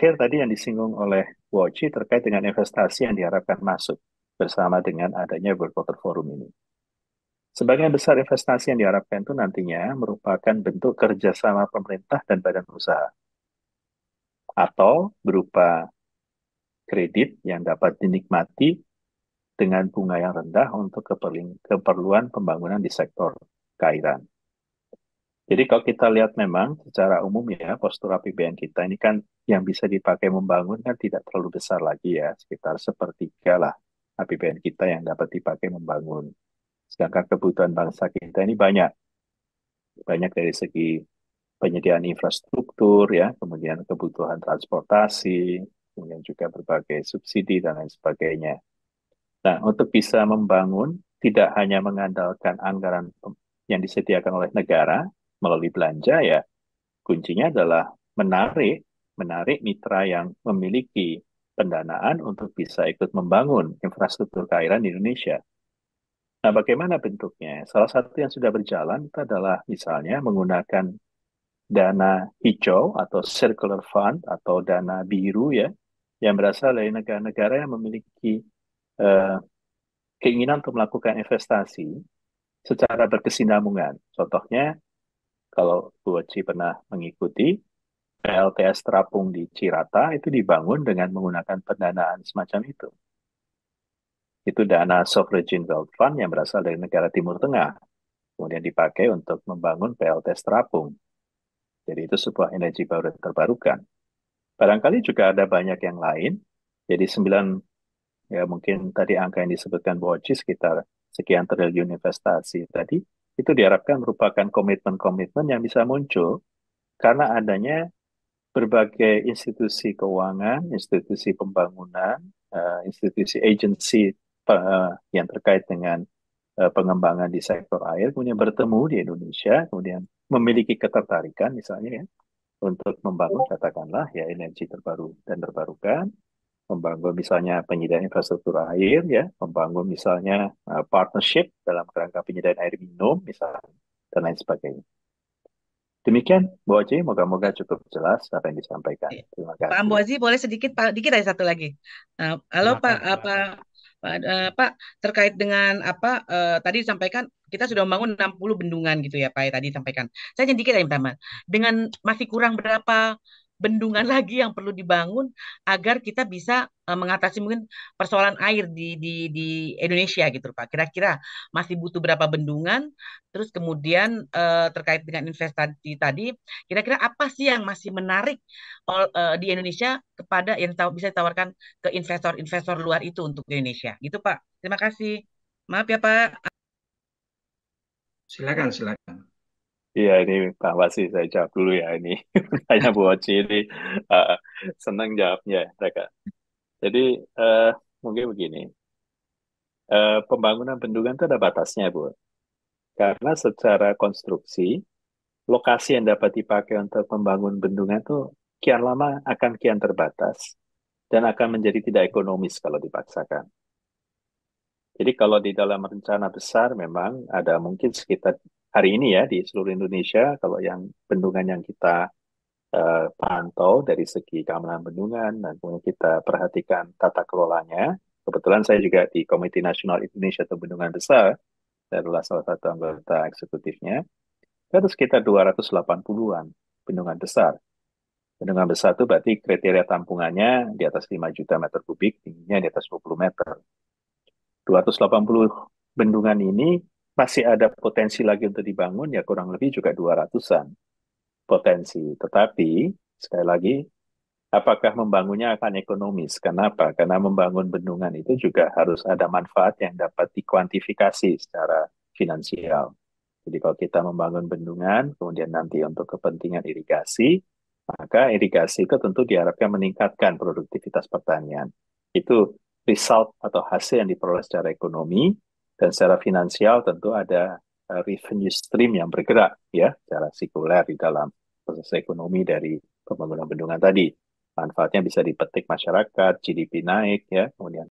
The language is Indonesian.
terakhir tadi yang disinggung oleh Woji terkait dengan investasi yang diharapkan masuk bersama dengan adanya World Water Forum ini. Sebagian besar investasi yang diharapkan itu nantinya merupakan bentuk kerjasama pemerintah dan badan usaha atau berupa kredit yang dapat dinikmati dengan bunga yang rendah untuk keperluan pembangunan di sektor kairan. Jadi kalau kita lihat memang secara umum ya postur APBN kita ini kan yang bisa dipakai membangun kan tidak terlalu besar lagi ya sekitar sepertiga lah APBN kita yang dapat dipakai membangun. Sedangkan kebutuhan bangsa kita ini banyak banyak dari segi penyediaan infrastruktur ya kemudian kebutuhan transportasi kemudian juga berbagai subsidi dan lain sebagainya. Nah untuk bisa membangun tidak hanya mengandalkan anggaran yang disediakan oleh negara melalui belanja ya kuncinya adalah menarik menarik mitra yang memiliki pendanaan untuk bisa ikut membangun infrastruktur keairan di Indonesia. Nah, bagaimana bentuknya? Salah satu yang sudah berjalan itu adalah misalnya menggunakan dana hijau atau circular fund atau dana biru ya, yang berasal dari negara-negara yang memiliki uh, keinginan untuk melakukan investasi secara berkesinambungan. Contohnya kalau Bu Oci pernah mengikuti, PLTS terapung di Cirata itu dibangun dengan menggunakan pendanaan semacam itu. Itu dana Sovereign Wealth Fund yang berasal dari negara Timur Tengah, kemudian dipakai untuk membangun PLTS terapung. Jadi itu sebuah energi baru terbarukan. Barangkali juga ada banyak yang lain, jadi 9, ya mungkin tadi angka yang disebutkan Bu Oci sekitar sekian triliun investasi tadi, itu diharapkan merupakan komitmen-komitmen yang bisa muncul karena adanya berbagai institusi keuangan, institusi pembangunan, uh, institusi agensi eh, yang terkait dengan eh, pengembangan di sektor air, kemudian bertemu di Indonesia, kemudian memiliki ketertarikan misalnya ya, untuk membangun katakanlah ya energi terbaru dan terbarukan, membangun misalnya penyediaan infrastruktur air ya, membangun misalnya uh, partnership dalam kerangka penyediaan air minum misalnya dan lain sebagainya. Demikian Bu Aji, moga-moga cukup jelas apa yang disampaikan. Iya. Terima kasih. Pak Bu Aji, boleh sedikit Pak dikit aja satu lagi. Uh, halo Pak apa Pak, uh, Pak terkait dengan apa uh, tadi disampaikan kita sudah membangun 60 bendungan gitu ya Pak ya, tadi disampaikan. Saya sedikit yang pertama. Dengan masih kurang berapa bendungan lagi yang perlu dibangun agar kita bisa eh, mengatasi mungkin persoalan air di di di Indonesia gitu Pak. Kira-kira masih butuh berapa bendungan? Terus kemudian uh, terkait dengan investasi tadi, kira-kira apa sih yang masih menarik uh, di Indonesia kepada yang tahu bisa ditawarkan ke investor-investor luar itu untuk Indonesia? Gitu Pak. Terima kasih. Maaf ya Pak. Silakan, silakan. Iya, ini Pak Wasi saya jawab dulu ya ini. Tanya Bu Oci ini uh, eh, senang jawabnya mereka. Ya Jadi uh, mungkin begini, uh, pembangunan bendungan itu ada batasnya Bu. Karena secara konstruksi, lokasi yang dapat dipakai untuk membangun bendungan itu kian lama akan kian terbatas dan akan menjadi tidak ekonomis kalau dipaksakan. Jadi kalau di dalam rencana besar memang ada mungkin sekitar hari ini ya di seluruh Indonesia kalau yang bendungan yang kita uh, pantau dari segi keamanan bendungan dan kemudian kita perhatikan tata kelolanya. Kebetulan saya juga di Komite Nasional Indonesia atau Bendungan Besar, saya adalah salah satu anggota eksekutifnya. Ada sekitar 280-an bendungan besar. Bendungan besar itu berarti kriteria tampungannya di atas 5 juta meter kubik, tingginya di atas 20 meter. 280 bendungan ini masih ada potensi lagi untuk dibangun ya kurang lebih juga 200-an potensi. Tetapi sekali lagi apakah membangunnya akan ekonomis? Kenapa? Karena membangun bendungan itu juga harus ada manfaat yang dapat dikuantifikasi secara finansial. Jadi kalau kita membangun bendungan kemudian nanti untuk kepentingan irigasi, maka irigasi itu tentu diharapkan meningkatkan produktivitas pertanian. Itu result atau hasil yang diperoleh secara ekonomi dan secara finansial tentu ada eh, revenue stream yang bergerak ya secara sekuler di dalam proses ekonomi dari pembangunan bendungan tadi. Manfaatnya bisa dipetik masyarakat, GDP naik ya, kemudian